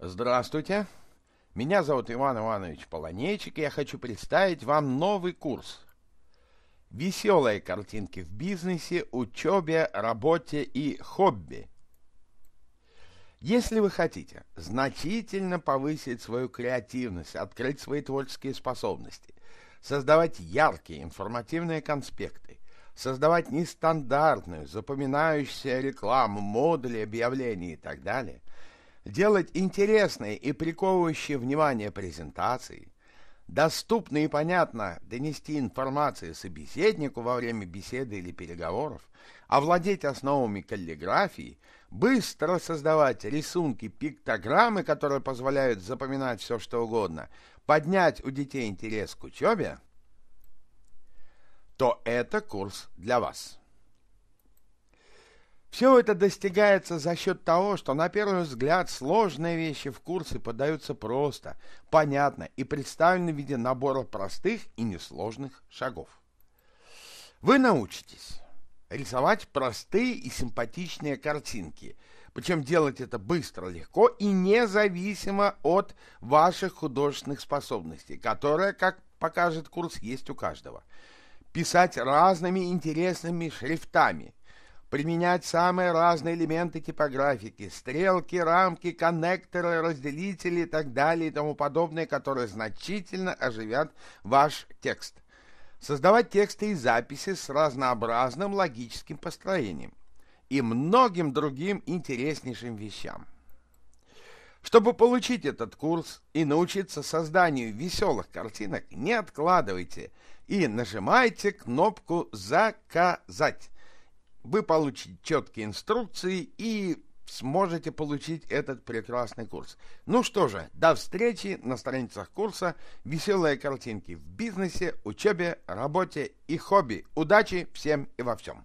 Здравствуйте. Меня зовут Иван Иванович Полонечик, и я хочу представить вам новый курс. Веселые картинки в бизнесе, учебе, работе и хобби. Если вы хотите значительно повысить свою креативность, открыть свои творческие способности, создавать яркие информативные конспекты, создавать нестандартную, запоминающуюся рекламу, модули, объявления и так далее – делать интересные и приковывающие внимание презентации, доступно и понятно донести информацию собеседнику во время беседы или переговоров, овладеть основами каллиграфии, быстро создавать рисунки, пиктограммы, которые позволяют запоминать все, что угодно, поднять у детей интерес к учебе, то это курс для вас. Все это достигается за счет того, что на первый взгляд сложные вещи в курсе подаются просто, понятно и представлены в виде набора простых и несложных шагов. Вы научитесь рисовать простые и симпатичные картинки, причем делать это быстро, легко и независимо от ваших художественных способностей, которые, как покажет курс, есть у каждого. Писать разными интересными шрифтами – применять самые разные элементы типографики, стрелки, рамки, коннекторы, разделители и так далее и тому подобное, которые значительно оживят ваш текст. Создавать тексты и записи с разнообразным логическим построением и многим другим интереснейшим вещам. Чтобы получить этот курс и научиться созданию веселых картинок, не откладывайте и нажимайте кнопку «Заказать» вы получите четкие инструкции и сможете получить этот прекрасный курс. Ну что же, до встречи на страницах курса «Веселые картинки в бизнесе, учебе, работе и хобби». Удачи всем и во всем!